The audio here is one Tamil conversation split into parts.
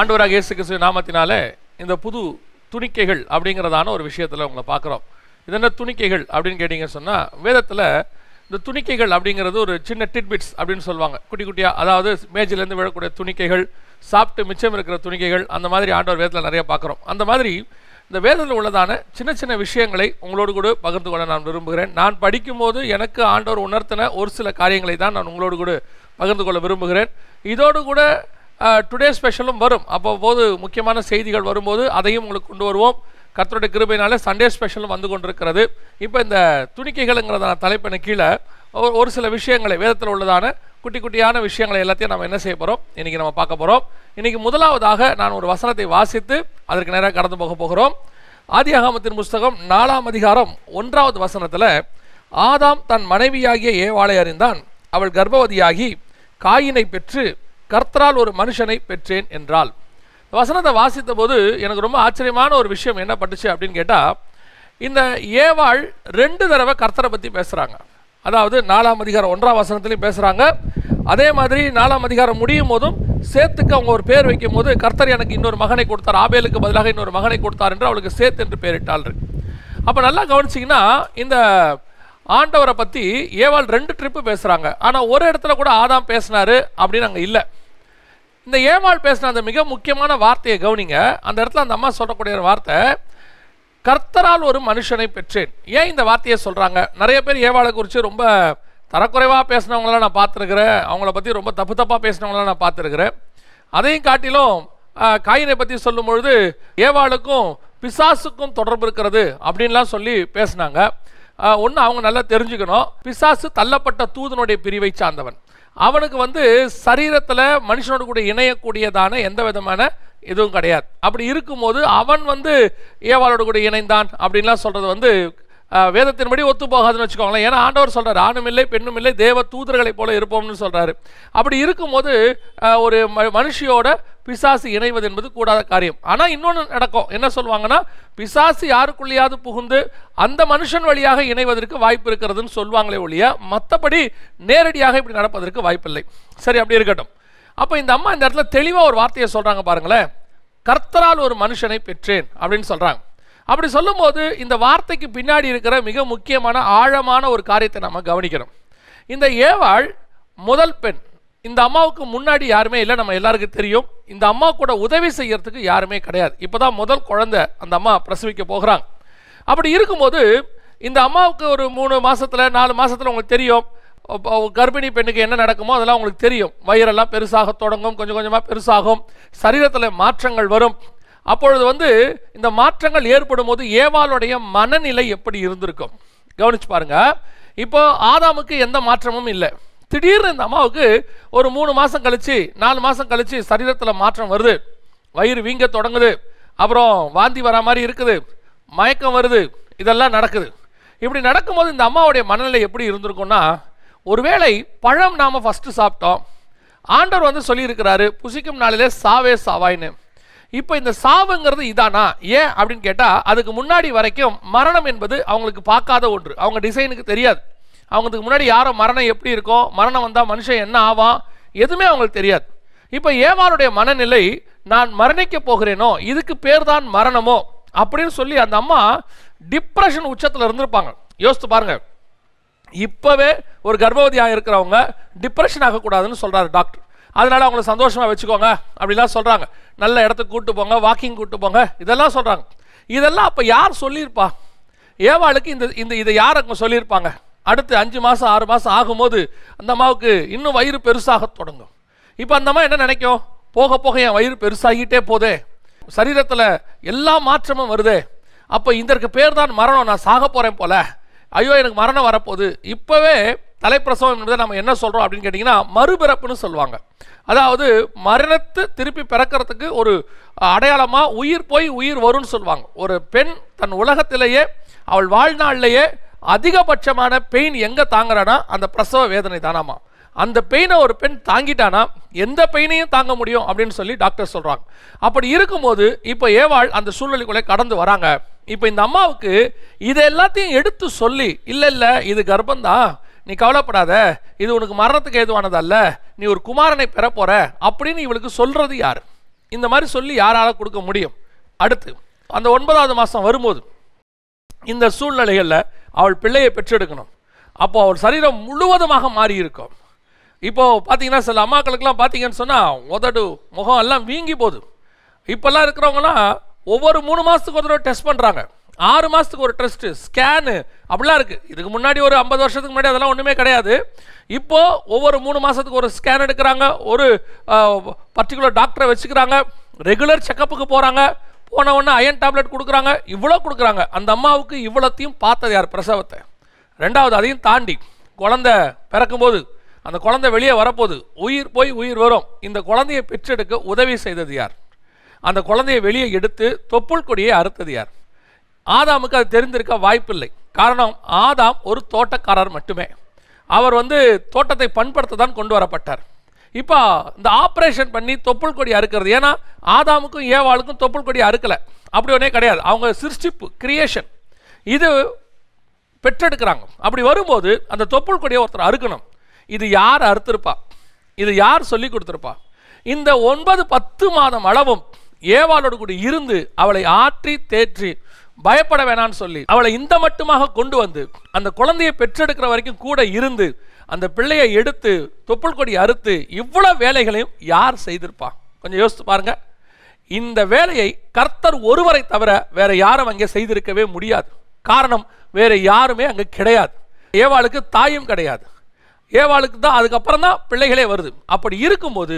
ஆண்டவராக இயேசு கிறிஸ்து நாமத்தினால இந்த புது துணிக்கைகள் அப்படிங்கிறதான ஒரு விஷயத்தில் உங்களை பார்க்குறோம் இது என்ன துணிக்கைகள் அப்படின்னு கேட்டிங்க சொன்னால் வேதத்தில் இந்த துணிக்கைகள் அப்படிங்கிறது ஒரு சின்ன டிட்பிட்ஸ் அப்படின்னு சொல்லுவாங்க குட்டி குட்டியாக அதாவது மேஜிலேருந்து விழக்கூடிய துணிக்கைகள் சாப்பிட்டு மிச்சம் இருக்கிற துணிக்கைகள் அந்த மாதிரி ஆண்டவர் வேதத்தில் நிறைய பார்க்குறோம் அந்த மாதிரி இந்த வேதத்தில் உள்ளதான சின்ன சின்ன விஷயங்களை உங்களோடு கூட பகிர்ந்து கொள்ள நான் விரும்புகிறேன் நான் படிக்கும்போது எனக்கு ஆண்டவர் உணர்த்தின ஒரு சில காரியங்களை தான் நான் உங்களோடு கூட பகிர்ந்து கொள்ள விரும்புகிறேன் இதோடு கூட டுடே ஸ்பெஷலும் வரும் அப்போ போது முக்கியமான செய்திகள் வரும்போது அதையும் உங்களுக்கு கொண்டு வருவோம் கர்த்தருடைய கிருபையினால சண்டே ஸ்பெஷலும் வந்து கொண்டிருக்கிறது இப்போ இந்த துணிக்கைகள்ங்கிறதான தலைப்பின கீழே ஒரு சில விஷயங்களை வேதத்தில் உள்ளதான குட்டி குட்டியான விஷயங்களை எல்லாத்தையும் நம்ம என்ன செய்ய போகிறோம் இன்றைக்கி நம்ம பார்க்க போகிறோம் இன்றைக்கி முதலாவதாக நான் ஒரு வசனத்தை வாசித்து அதற்கு நேராக கடந்து போக போகிறோம் ஆதி அகாமத்தின் புஸ்தகம் நாலாம் அதிகாரம் ஒன்றாவது வசனத்தில் ஆதாம் தன் மனைவியாகிய ஏவாளை அறிந்தான் அவள் கர்ப்பவதியாகி காயினை பெற்று கர்த்தரால் ஒரு மனுஷனை பெற்றேன் என்றால் வசனத்தை வாசித்த போது எனக்கு ரொம்ப ஆச்சரியமான ஒரு விஷயம் என்ன பட்டுச்சு அப்படின்னு கேட்டால் இந்த ஏவாள் ரெண்டு தடவை கர்த்தரை பற்றி பேசுகிறாங்க அதாவது நாலாம் அதிகாரம் ஒன்றாம் வசனத்துலையும் பேசுகிறாங்க அதே மாதிரி நாலாம் அதிகாரம் முடியும் போதும் சேத்துக்கு அவங்க ஒரு பேர் வைக்கும் போது கர்த்தர் எனக்கு இன்னொரு மகனை கொடுத்தார் ஆபேலுக்கு பதிலாக இன்னொரு மகனை கொடுத்தார் என்று அவளுக்கு சேத் என்று பெயரிட்டாள் அப்போ நல்லா கவனிச்சிங்கன்னா இந்த ஆண்டவரை பற்றி ஏவாள் ரெண்டு ட்ரிப்பு பேசுகிறாங்க ஆனால் ஒரு இடத்துல கூட ஆதாம் பேசினாரு அப்படின்னு அங்கே இல்லை இந்த ஏவாள் பேசின அந்த மிக முக்கியமான வார்த்தையை கவனிங்க அந்த இடத்துல அந்த அம்மா சொல்லக்கூடிய வார்த்தை கர்த்தரால் ஒரு மனுஷனை பெற்றேன் ஏன் இந்த வார்த்தையை சொல்கிறாங்க நிறைய பேர் ஏவாளை குறித்து ரொம்ப தரக்குறைவாக பேசினவங்களாம் நான் பார்த்துருக்குறேன் அவங்கள பற்றி ரொம்ப தப்பு தப்பாக பேசினவங்களாம் நான் பார்த்துருக்குறேன் அதையும் காட்டிலும் காயினை பற்றி சொல்லும்பொழுது ஏவாளுக்கும் பிசாசுக்கும் தொடர்பு இருக்கிறது அப்படின்லாம் சொல்லி பேசினாங்க ஒன்று அவங்க நல்லா தெரிஞ்சுக்கணும் பிசாசு தள்ளப்பட்ட தூதனுடைய பிரிவை சார்ந்தவன் அவனுக்கு வந்து சரீரத்தில் மனுஷனோட கூட இணையக்கூடியதான எந்த விதமான இதுவும் கிடையாது அப்படி இருக்கும்போது அவன் வந்து ஏவாளோட கூட இணைந்தான் அப்படின்லாம் சொல்கிறது வந்து வேதத்தின்படி ஒத்து போகாதுன்னு வச்சுக்கோங்களேன் ஏன்னா ஆண்டவர் சொல்கிறார் ஆணும் இல்லை பெண்ணும் இல்லை தேவ தூதர்களைப் போல இருப்போம்னு சொல்கிறாரு அப்படி இருக்கும்போது ஒரு மனுஷியோட பிசாசு இணைவது என்பது கூடாத காரியம் ஆனால் இன்னொன்று நடக்கும் என்ன சொல்லுவாங்கன்னா பிசாசு யாருக்குள்ளேயாவது புகுந்து அந்த மனுஷன் வழியாக இணைவதற்கு வாய்ப்பு இருக்கிறதுன்னு சொல்லுவாங்களே ஒழிய மற்றபடி நேரடியாக இப்படி நடப்பதற்கு வாய்ப்பில்லை சரி அப்படி இருக்கட்டும் அப்போ இந்த அம்மா இந்த இடத்துல தெளிவாக ஒரு வார்த்தையை சொல்கிறாங்க பாருங்களேன் கர்த்தரால் ஒரு மனுஷனை பெற்றேன் அப்படின்னு சொல்கிறாங்க அப்படி சொல்லும்போது இந்த வார்த்தைக்கு பின்னாடி இருக்கிற மிக முக்கியமான ஆழமான ஒரு காரியத்தை நம்ம கவனிக்கணும் இந்த ஏவாள் முதல் பெண் இந்த அம்மாவுக்கு முன்னாடி யாருமே இல்லை நம்ம எல்லாருக்கும் தெரியும் இந்த அம்மா கூட உதவி செய்யறதுக்கு யாருமே கிடையாது இப்போ தான் முதல் குழந்தை அந்த அம்மா பிரசவிக்க போகிறாங்க அப்படி இருக்கும்போது இந்த அம்மாவுக்கு ஒரு மூணு மாசத்துல நாலு மாசத்துல உங்களுக்கு தெரியும் கர்ப்பிணி பெண்ணுக்கு என்ன நடக்குமோ அதெல்லாம் உங்களுக்கு தெரியும் வயிறெல்லாம் பெருசாக தொடங்கும் கொஞ்சம் கொஞ்சமாக பெருசாகும் சரீரத்தில் மாற்றங்கள் வரும் அப்பொழுது வந்து இந்த மாற்றங்கள் ஏற்படும் போது ஏவாளுடைய மனநிலை எப்படி இருந்திருக்கும் கவனிச்சு பாருங்க இப்போ ஆதாமுக்கு எந்த மாற்றமும் இல்லை திடீர்னு இந்த அம்மாவுக்கு ஒரு மூணு மாதம் கழித்து நாலு மாதம் கழித்து சரீரத்தில் மாற்றம் வருது வயிறு வீங்க தொடங்குது அப்புறம் வாந்தி வரா மாதிரி இருக்குது மயக்கம் வருது இதெல்லாம் நடக்குது இப்படி நடக்கும்போது இந்த அம்மாவுடைய மனநிலை எப்படி இருந்திருக்கும்னா ஒருவேளை பழம் நாம் ஃபஸ்ட்டு சாப்பிட்டோம் ஆண்டவர் வந்து சொல்லியிருக்கிறாரு புசிக்கும் நாளிலே சாவே சாவாயின்னு இப்போ இந்த சாவுங்கிறது இதானா ஏன் அப்படின்னு கேட்டால் அதுக்கு முன்னாடி வரைக்கும் மரணம் என்பது அவங்களுக்கு பார்க்காத ஒன்று அவங்க டிசைனுக்கு தெரியாது அவங்களுக்கு முன்னாடி யாரோ மரணம் எப்படி இருக்கோ மரணம் வந்தால் மனுஷன் என்ன ஆவான் எதுவுமே அவங்களுக்கு தெரியாது இப்போ ஏவாளுடைய மனநிலை நான் மரணிக்க போகிறேனோ இதுக்கு பேர் தான் மரணமோ அப்படின்னு சொல்லி அந்த அம்மா டிப்ரெஷன் உச்சத்தில் இருந்திருப்பாங்க யோசித்து பாருங்கள் இப்போவே ஒரு கர்ப்பவதியாக இருக்கிறவங்க டிப்ரெஷன் ஆகக்கூடாதுன்னு சொல்கிறாரு டாக்டர் அதனால் அவங்கள சந்தோஷமாக வச்சுக்கோங்க அப்படிலாம் சொல்கிறாங்க நல்ல இடத்துக்கு கூப்பிட்டு போங்க வாக்கிங் கூப்பிட்டு போங்க இதெல்லாம் சொல்கிறாங்க இதெல்லாம் அப்போ யார் சொல்லியிருப்பா ஏவாளுக்கு இந்த இந்த இதை யார் அங்கே சொல்லியிருப்பாங்க அடுத்து அஞ்சு மாதம் ஆறு மாதம் ஆகும்போது அந்த அம்மாவுக்கு இன்னும் வயிறு பெருசாக தொடங்கும் இப்போ அந்த அம்மா என்ன நினைக்கும் போக போக என் வயிறு பெருசாகிட்டே போதே சரீரத்தில் எல்லா மாற்றமும் வருதே அப்போ இதற்கு பேர் தான் மரணம் நான் சாக போகிறேன் போல ஐயோ எனக்கு மரணம் வரப்போகுது இப்போவே தலைப்பிரசவம் என்பதை நம்ம என்ன சொல்கிறோம் அப்படின்னு கேட்டிங்கன்னா மறுபிறப்புன்னு சொல்லுவாங்க அதாவது மரணத்து திருப்பி பிறக்கிறதுக்கு ஒரு அடையாளமாக உயிர் போய் உயிர் வரும்னு சொல்லுவாங்க ஒரு பெண் தன் உலகத்திலேயே அவள் வாழ்நாள்லேயே அதிகபட்சமான பெயின் எங்கே தாங்குறானா அந்த பிரசவ வேதனை தானாமா அந்த பெயினை ஒரு பெண் தாங்கிட்டானா எந்த பெயினையும் தாங்க முடியும் அப்படின்னு சொல்லி டாக்டர் சொல்கிறாங்க அப்படி இருக்கும்போது இப்போ ஏவாள் அந்த சூழ்நிலைக்குள்ளே கடந்து வராங்க இப்போ இந்த அம்மாவுக்கு இது எல்லாத்தையும் எடுத்து சொல்லி இல்லை இல்லை இது கர்ப்பந்தான் நீ கவலைப்படாத இது உனக்கு மரணத்துக்கு ஏதுவானதல்ல நீ ஒரு குமாரனை பெற போற அப்படின்னு இவளுக்கு சொல்கிறது யார் இந்த மாதிரி சொல்லி யாரால் கொடுக்க முடியும் அடுத்து அந்த ஒன்பதாவது மாதம் வரும்போது இந்த சூழ்நிலைகளில் அவள் பிள்ளையை பெற்றெடுக்கணும் அப்போ அவள் சரீரம் முழுவதுமாக மாறி இருக்கும் இப்போது பார்த்தீங்கன்னா சில அம்மாக்களுக்கெல்லாம் பார்த்தீங்கன்னு சொன்னால் உதடு முகம் எல்லாம் வீங்கி போகுது இப்போல்லாம் இருக்கிறவங்கன்னா ஒவ்வொரு மூணு மாதத்துக்கு ஒரு தடவை டெஸ்ட் பண்ணுறாங்க ஆறு மாதத்துக்கு ஒரு டெஸ்ட்டு ஸ்கேனு அப்படிலாம் இருக்குது இதுக்கு முன்னாடி ஒரு ஐம்பது வருஷத்துக்கு முன்னாடி அதெல்லாம் ஒன்றுமே கிடையாது இப்போது ஒவ்வொரு மூணு மாதத்துக்கு ஒரு ஸ்கேன் எடுக்கிறாங்க ஒரு பர்டிகுலர் டாக்டரை வச்சுக்கிறாங்க ரெகுலர் செக்கப்புக்கு போகிறாங்க போன உடனே அயன் டேப்லெட் கொடுக்குறாங்க இவ்வளோ கொடுக்குறாங்க அந்த அம்மாவுக்கு இவ்வளோத்தையும் பார்த்தது யார் பிரசவத்தை ரெண்டாவது அதையும் தாண்டி குழந்த பிறக்கும்போது அந்த குழந்தை வெளியே வரப்போகுது உயிர் போய் உயிர் வரும் இந்த குழந்தையை பெற்றெடுக்க உதவி செய்தது யார் அந்த குழந்தையை வெளியே எடுத்து தொப்புள் கொடியை அறுத்தது யார் ஆதாமுக்கு அது தெரிந்திருக்க வாய்ப்பில்லை காரணம் ஆதாம் ஒரு தோட்டக்காரர் மட்டுமே அவர் வந்து தோட்டத்தை பண்படுத்த தான் கொண்டு வரப்பட்டார் இப்போ இந்த ஆப்ரேஷன் பண்ணி தொப்புள் கொடி அறுக்கிறது ஏன்னா ஆதாமுக்கும் ஏவாளுக்கும் தொப்புள் கொடி அறுக்கலை அப்படி ஒன்றே கிடையாது அவங்க சிருஷ்டிப்பு கிரியேஷன் இது பெற்றெடுக்கிறாங்க அப்படி வரும்போது அந்த தொப்புள் கொடியை ஒருத்தர் அறுக்கணும் இது யார் அறுத்திருப்பா இது யார் சொல்லி கொடுத்துருப்பா இந்த ஒன்பது பத்து மாதம் அளவும் ஏவாளோடு கூட இருந்து அவளை ஆற்றி தேற்றி பயப்பட வேணான்னு சொல்லி அவளை இந்த மட்டுமாக கொண்டு வந்து அந்த குழந்தையை பெற்றெடுக்கிற வரைக்கும் கூட இருந்து அந்த பிள்ளையை எடுத்து தொப்புள் கொடி அறுத்து இவ்வளோ வேலைகளையும் யார் செய்திருப்பான் கொஞ்சம் யோசித்து பாருங்கள் இந்த வேலையை கர்த்தர் ஒருவரை தவிர வேற யாரும் அங்கே செய்திருக்கவே முடியாது காரணம் வேற யாருமே அங்கே கிடையாது ஏவாளுக்கு தாயும் கிடையாது ஏவாளுக்கு தான் அதுக்கப்புறம் தான் பிள்ளைகளே வருது அப்படி இருக்கும்போது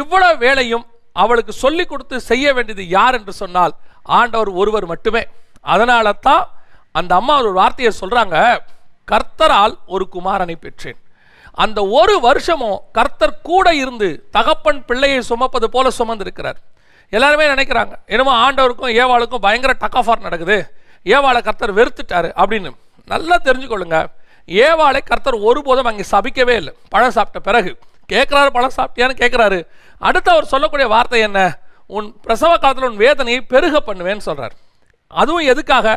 இவ்வளோ வேலையும் அவளுக்கு சொல்லி கொடுத்து செய்ய வேண்டியது யார் என்று சொன்னால் ஆண்டவர் ஒருவர் மட்டுமே அதனால தான் அந்த அம்மா ஒரு வார்த்தையை சொல்கிறாங்க கர்த்தரால் ஒரு குமாரனை பெற்றேன் அந்த ஒரு வருஷமும் கர்த்தர் கூட இருந்து தகப்பன் பிள்ளையை சுமப்பது போல சுமந்திருக்கிறார் எல்லாருமே நினைக்கிறாங்க என்னமோ ஆண்டவருக்கும் ஏவாளுக்கும் பயங்கர டக்காஃபார் நடக்குது ஏவாளை கர்த்தர் வெறுத்துட்டாரு அப்படின்னு நல்லா தெரிஞ்சுக்கொள்ளுங்க ஏவாளை கர்த்தர் ஒருபோதும் அங்கே சபிக்கவே இல்லை பழம் சாப்பிட்ட பிறகு கேட்குறாரு பழம் சாப்பிட்டியான்னு கேட்குறாரு அடுத்து அவர் சொல்லக்கூடிய வார்த்தை என்ன உன் பிரசவ காலத்தில் உன் வேதனையை பெருக பண்ணுவேன்னு சொல்கிறார் அதுவும் எதுக்காக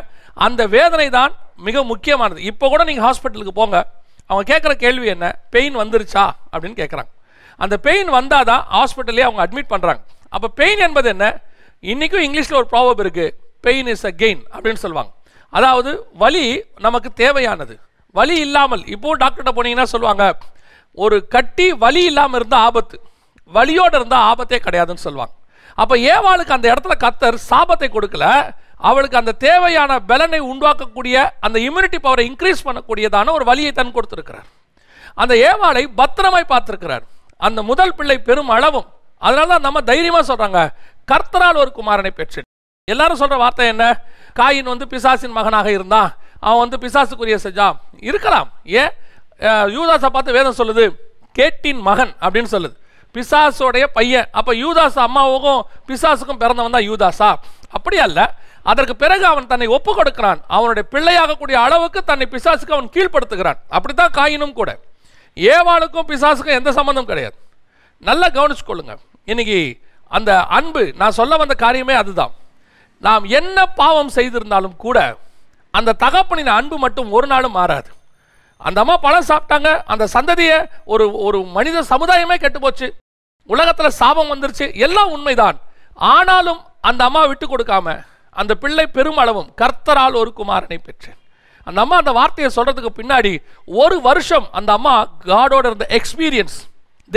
அந்த வேதனை தான் மிக முக்கியமானது இப்போ கூட நீங்கள் ஹாஸ்பிட்டலுக்கு போங்க அவங்க கேட்குற கேள்வி என்ன பெயின் வந்துருச்சா அப்படின்னு கேட்குறாங்க அந்த பெயின் வந்தால் தான் ஹாஸ்பிட்டலே அவங்க அட்மிட் பண்ணுறாங்க அப்போ பெயின் என்பது என்ன இன்றைக்கும் இங்கிலீஷில் ஒரு ப்ராப்ளம் இருக்குது பெயின் இஸ் அ கெயின் அப்படின்னு சொல்லுவாங்க அதாவது வலி நமக்கு தேவையானது வலி இல்லாமல் இப்போது டாக்டர்கிட்ட போனீங்கன்னா சொல்லுவாங்க ஒரு கட்டி வலி இல்லாமல் இருந்தால் ஆபத்து வலியோடு இருந்தால் ஆபத்தே கிடையாதுன்னு சொல்லுவாங்க அப்போ ஏவாளுக்கு அந்த இடத்துல கத்தர் சாபத்தை கொடுக்கல அவளுக்கு அந்த தேவையான பலனை உண்டாக்கக்கூடிய அந்த இம்யூனிட்டி பவரை இன்க்ரீஸ் பண்ணக்கூடியதான ஒரு வழியை தன் கொடுத்துருக்கிறார் அந்த ஏவாளை பத்திரமாய் பார்த்துருக்கிறார் அந்த முதல் பிள்ளை பெரும் அளவும் அதனால தான் நம்ம தைரியமாக சொல்கிறாங்க கர்த்தரால் ஒரு குமாரனை பெற்று எல்லாரும் சொல்கிற வார்த்தை என்ன காயின் வந்து பிசாசின் மகனாக இருந்தான் அவன் வந்து பிசாசுக்குரிய செஞ்சா இருக்கலாம் ஏன் யூதாசை பார்த்து வேதம் சொல்லுது கேட்டின் மகன் அப்படின்னு சொல்லுது பிசாசோடைய பையன் அப்போ யூதாஸ் அம்மாவுக்கும் பிசாசுக்கும் பிறந்தவன் தான் யூதாஸா அப்படி அல்ல அதற்கு பிறகு அவன் தன்னை ஒப்பு கொடுக்கிறான் அவனுடைய பிள்ளையாகக்கூடிய அளவுக்கு தன்னை பிசாசுக்கு அவன் கீழ்ப்படுத்துகிறான் அப்படித்தான் காயினும் கூட ஏவாளுக்கும் பிசாசுக்கும் எந்த சம்பந்தம் கிடையாது நல்லா கவனிச்சுக்கொள்ளுங்க இன்னைக்கு அந்த அன்பு நான் சொல்ல வந்த காரியமே அதுதான் நாம் என்ன பாவம் செய்திருந்தாலும் கூட அந்த தகப்பனின் அன்பு மட்டும் ஒரு நாளும் மாறாது அந்த அம்மா பழம் சாப்பிட்டாங்க அந்த சந்ததியை ஒரு ஒரு மனித சமுதாயமே கெட்டு போச்சு உலகத்தில் சாபம் வந்துருச்சு எல்லாம் உண்மைதான் ஆனாலும் அந்த அம்மா விட்டு கொடுக்காம அந்த பிள்ளை பெருமளவும் கர்த்தரால் ஒரு குமாரனை பெற்றேன் அந்த அம்மா அந்த வார்த்தையை சொல்கிறதுக்கு பின்னாடி ஒரு வருஷம் அந்த அம்மா காடோட இருந்த எக்ஸ்பீரியன்ஸ்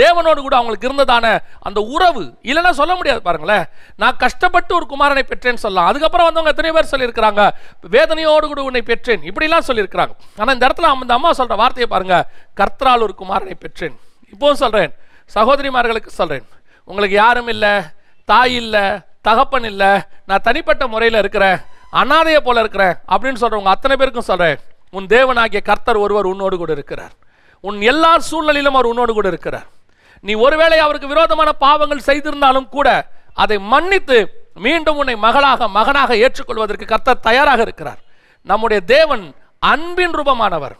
தேவனோடு கூட அவங்களுக்கு இருந்ததான அந்த உறவு இல்லைன்னா சொல்ல முடியாது பாருங்களேன் நான் கஷ்டப்பட்டு ஒரு குமாரனை பெற்றேன்னு சொல்லலாம் அதுக்கப்புறம் வந்தவங்க எத்தனை பேர் சொல்லியிருக்கிறாங்க வேதனையோடு கூட உன்னை பெற்றேன் இப்படிலாம் சொல்லியிருக்கிறாங்க ஆனால் இந்த இடத்துல அந்த அம்மா சொல்கிற வார்த்தையை பாருங்கள் கர்த்தரால் ஒரு குமாரனை பெற்றேன் இப்போவும் சொல்கிறேன் சகோதரிமார்களுக்கு சொல்கிறேன் உங்களுக்கு யாரும் இல்லை தாய் இல்லை தகப்பன் இல்லை நான் தனிப்பட்ட முறையில் இருக்கிறேன் அனாதையை போல இருக்கிறேன் அப்படின்னு சொல்கிறவங்க அத்தனை பேருக்கும் சொல்கிறேன் உன் தேவனாகிய கர்த்தர் ஒருவர் உன்னோடு கூட இருக்கிறார் உன் எல்லா சூழ்நிலையிலும் அவர் உன்னோடு கூட இருக்கிறார் நீ ஒருவேளை அவருக்கு விரோதமான பாவங்கள் செய்திருந்தாலும் கூட அதை மன்னித்து மீண்டும் உன்னை மகளாக மகனாக ஏற்றுக்கொள்வதற்கு கர்த்தர் தயாராக இருக்கிறார் நம்முடைய தேவன் அன்பின் ரூபமானவர்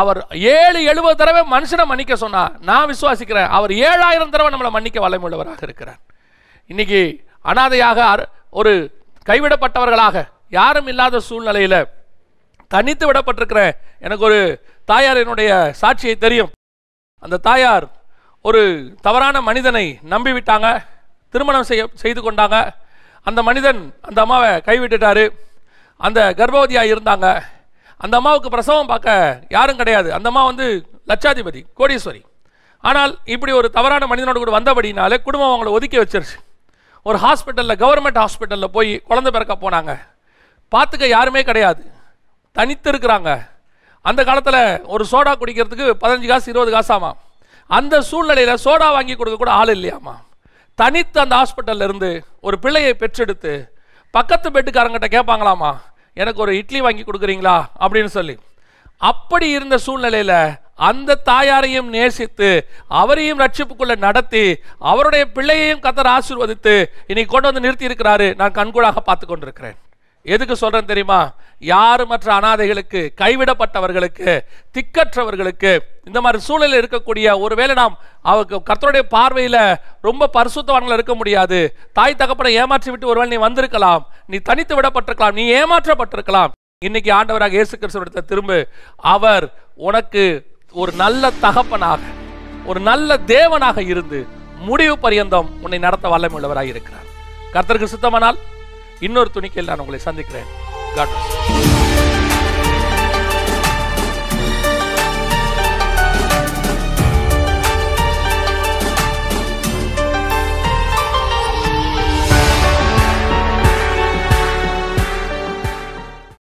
அவர் ஏழு எழுபது தடவை மனுஷனை மன்னிக்க சொன்னா நான் விசுவாசிக்கிறேன் அவர் ஏழாயிரம் தடவை நம்மளை மன்னிக்க வளமுள்ளவராக இருக்கிறார் இன்னைக்கு அனாதையாக ஒரு கைவிடப்பட்டவர்களாக யாரும் இல்லாத சூழ்நிலையில் தனித்து விடப்பட்டிருக்கிறேன் எனக்கு ஒரு தாயார் என்னுடைய சாட்சியை தெரியும் அந்த தாயார் ஒரு தவறான மனிதனை நம்பிவிட்டாங்க திருமணம் செய்ய செய்து கொண்டாங்க அந்த மனிதன் அந்த அம்மாவை கைவிட்டுட்டாரு அந்த கர்ப்பவதியாக இருந்தாங்க அந்த அம்மாவுக்கு பிரசவம் பார்க்க யாரும் கிடையாது அந்த அம்மா வந்து லட்சாதிபதி கோடீஸ்வரி ஆனால் இப்படி ஒரு தவறான மனிதனோடு கூட வந்தபடினாலே குடும்பம் அவங்களை ஒதுக்கி வச்சிருச்சு ஒரு ஹாஸ்பிட்டலில் கவர்மெண்ட் ஹாஸ்பிட்டலில் போய் குழந்தை பிறக்க போனாங்க பார்த்துக்க யாருமே கிடையாது தனித்து இருக்கிறாங்க அந்த காலத்தில் ஒரு சோடா குடிக்கிறதுக்கு பதினஞ்சு காசு இருபது காசாமா அந்த சூழ்நிலையில் சோடா வாங்கி கொடுக்க கூட ஆள் இல்லையாமா தனித்து அந்த ஹாஸ்பிட்டலில் இருந்து ஒரு பிள்ளையை பெற்றெடுத்து பக்கத்து பெட்டுக்காரங்கிட்ட கேட்பாங்களாமா எனக்கு ஒரு இட்லி வாங்கி கொடுக்குறீங்களா அப்படின்னு சொல்லி அப்படி இருந்த சூழ்நிலையில் அந்த தாயாரையும் நேசித்து அவரையும் ரட்சிப்புக்குள்ள நடத்தி அவருடைய பிள்ளையையும் கத்தர் ஆசிர்வதித்து இன்னைக்கு கொண்டு வந்து நிறுத்தி இருக்கிறாரு நான் கண்கூடாக பார்த்து கொண்டிருக்கிறேன் எதுக்கு சொல்றேன் தெரியுமா யாரு மற்ற அனாதைகளுக்கு கைவிடப்பட்டவர்களுக்கு திக்கற்றவர்களுக்கு இந்த மாதிரி சூழலில் இருக்கக்கூடிய ஒருவேளை நாம் அவருக்கு கர்த்தருடைய பார்வையில் ரொம்ப பரிசுத்தவான்கள் இருக்க முடியாது தாய் தகப்பனை ஏமாற்றி விட்டு ஒருவேளை நீ வந்திருக்கலாம் நீ தனித்து விடப்பட்டிருக்கலாம் நீ ஏமாற்றப்பட்டிருக்கலாம் இன்னைக்கு ஆண்டவராக இயேசு கிறிஸ்துவ திரும்ப அவர் உனக்கு ஒரு நல்ல தகப்பனாக ஒரு நல்ல தேவனாக இருந்து முடிவு பரியந்தம் உன்னை நடத்த வல்லமை உள்ளவராக இருக்கிறார் கர்த்தருக்கு சுத்தமானால் இன்னொரு துணிக்கையில் நான் உங்களை சந்திக்கிறேன் காட்